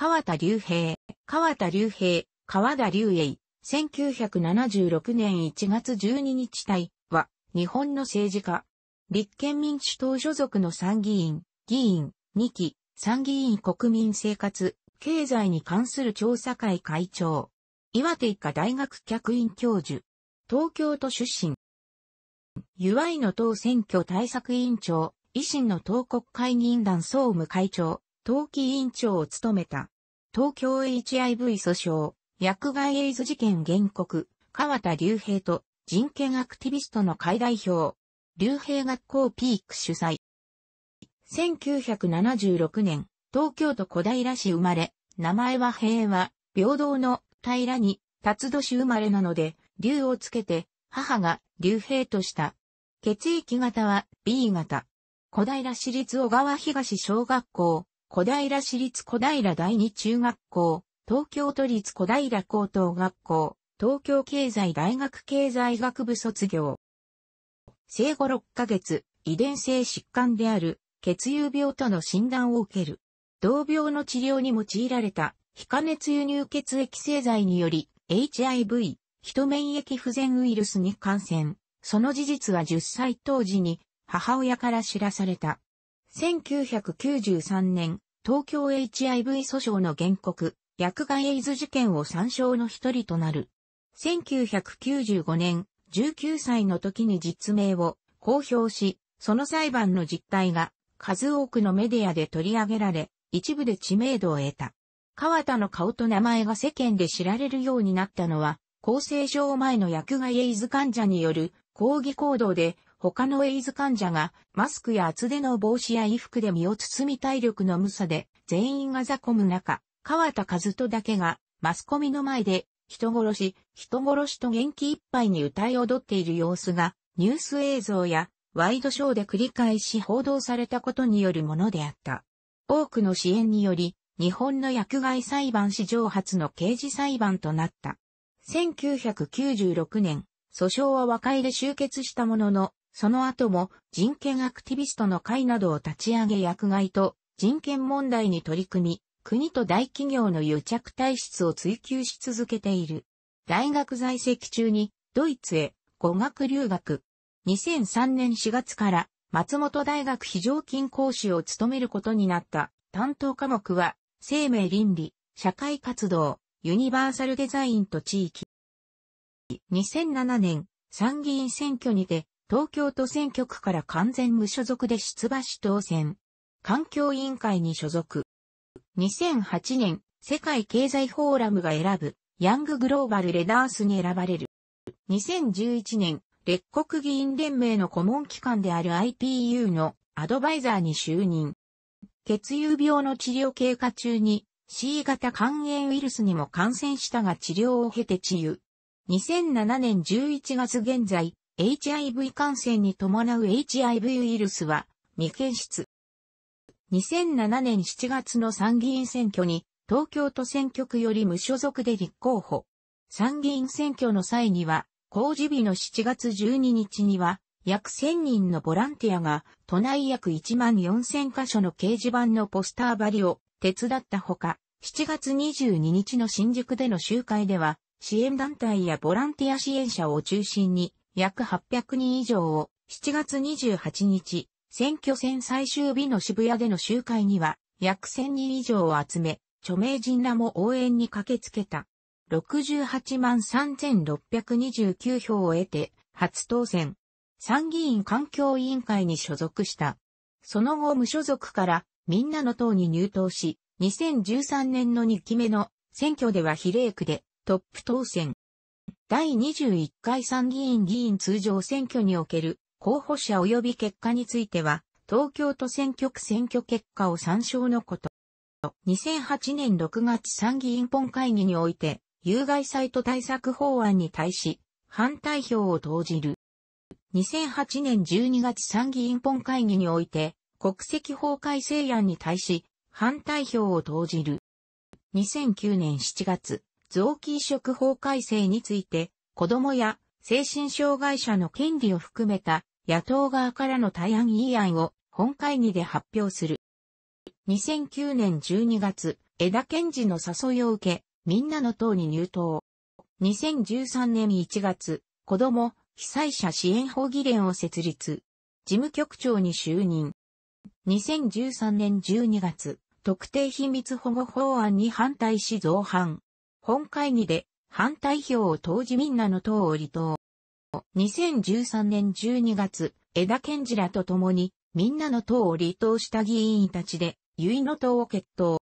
川田隆平、川田隆平、川田隆英、1976年1月12日体は、日本の政治家。立憲民主党所属の参議院、議員、2期、参議院国民生活、経済に関する調査会会長。岩手医科大学客員教授。東京都出身。岩井の党選挙対策委員長、維新の党国会議員団総務会長。冬季委員長を務めた。東京 HIV 訴訟、薬害エイズ事件原告、川田隆平と人権アクティビストの会代表、隆平学校ピーク主催。1976年、東京都小平市生まれ、名前は平和、平等の平に、辰年生まれなので、竜をつけて、母が竜兵とした。血液型は B 型。小平市立小川東小学校、小平市立小平第二中学校、東京都立小平高等学校、東京経済大学経済学部卒業。生後6ヶ月、遺伝性疾患である血友病との診断を受ける。同病の治療に用いられた非加熱輸入血液製剤により HIV、人免疫不全ウイルスに感染。その事実は10歳当時に母親から知らされた。1993年、東京 HIV 訴訟の原告、薬害エイズ事件を参照の一人となる。1995年、19歳の時に実名を公表し、その裁判の実態が数多くのメディアで取り上げられ、一部で知名度を得た。川田の顔と名前が世間で知られるようになったのは、厚生省前の薬害エイズ患者による抗議行動で他のエイズ患者がマスクや厚手の帽子や衣服で身を包み体力の無差で全員が雑込む中、川田和人だけがマスコミの前で人殺し、人殺しと元気いっぱいに歌い踊っている様子がニュース映像やワイドショーで繰り返し報道されたことによるものであった。多くの支援により、日本の薬害裁判史上初の刑事裁判となった。1996年、訴訟は和解で終結したものの、その後も人権アクティビストの会などを立ち上げ薬害と人権問題に取り組み、国と大企業の癒着体質を追求し続けている。大学在籍中にドイツへ語学留学。2003年4月から松本大学非常勤講師を務めることになった担当科目は生命倫理、社会活動、ユニバーサルデザインと地域。2007年参議院選挙にて東京都選挙区から完全無所属で出馬し当選。環境委員会に所属。2008年、世界経済フォーラムが選ぶ、ヤンググローバルレダースに選ばれる。2011年、列国議員連盟の顧問機関である IPU のアドバイザーに就任。血友病の治療経過中に C 型肝炎ウイルスにも感染したが治療を経て治癒。2007年11月現在、HIV 感染に伴う HIV ウイルスは未検出。2007年7月の参議院選挙に東京都選挙区より無所属で立候補。参議院選挙の際には、公示日の7月12日には、約1000人のボランティアが、都内約1万4000カ所の掲示板のポスター貼りを手伝ったほか、7月22日の新宿での集会では、支援団体やボランティア支援者を中心に、約800人以上を7月28日、選挙戦最終日の渋谷での集会には約1000人以上を集め、著名人らも応援に駆けつけた。68万3629票を得て、初当選。参議院環境委員会に所属した。その後無所属からみんなの党に入党し、2013年の2期目の選挙では比例区でトップ当選。第21回参議院議員通常選挙における候補者及び結果については、東京都選挙区選挙結果を参照のこと。2008年6月参議院本会議において、有害サイト対策法案に対し、反対票を投じる。2008年12月参議院本会議において、国籍法改正案に対し、反対票を投じる。2009年7月、臓器移植法改正について、子供や精神障害者の権利を含めた野党側からの対案議案を本会議で発表する。2009年12月、枝健治の誘いを受け、みんなの党に入党。2013年1月、子供、被災者支援法議連を設立。事務局長に就任。2013年12月、特定秘密保護法案に反対し造反。本会議で反対票を投じみんなの党を離党。2013年12月、枝健次らと共に、みんなの党を離党した議員たちで、結の党を決闘。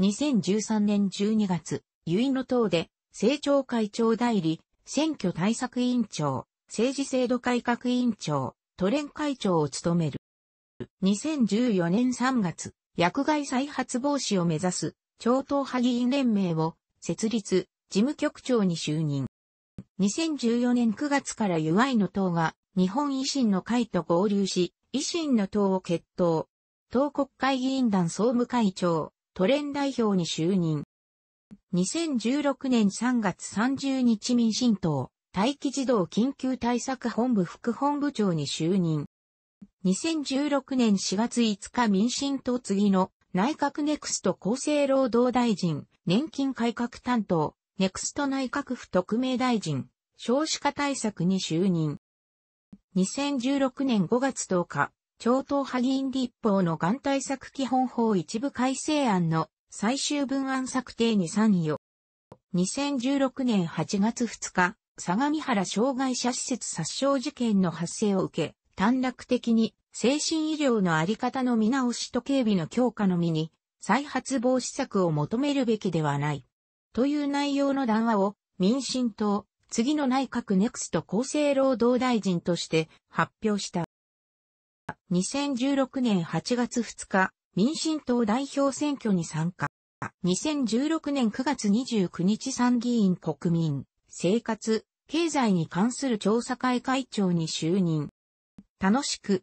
2013年12月、結の党で、政調会長代理、選挙対策委員長、政治制度改革委員長、都連会長を務める。2014年3月、薬害再発防止を目指す、超党派議員連盟を設立、事務局長に就任。2014年9月から UI の党が日本維新の会と合流し、維新の党を決闘。党国会議員団総務会長、都連代表に就任。2016年3月30日民進党、待機児童緊急対策本部副本部長に就任。2016年4月5日民進党次の内閣ネクスト厚生労働大臣、年金改革担当、ネクスト内閣府特命大臣、少子化対策に就任。2016年5月10日、超党派議員立法のが対策基本法一部改正案の最終文案策定に参与。2016年8月2日、相模原障害者施設殺傷事件の発生を受け、短絡的に精神医療のあり方の見直しと警備の強化のみに、再発防止策を求めるべきではない。という内容の談話を、民進党、次の内閣ネクスト厚生労働大臣として発表した。2016年8月2日、民進党代表選挙に参加。2016年9月29日参議院国民、生活、経済に関する調査会会長に就任。楽しく、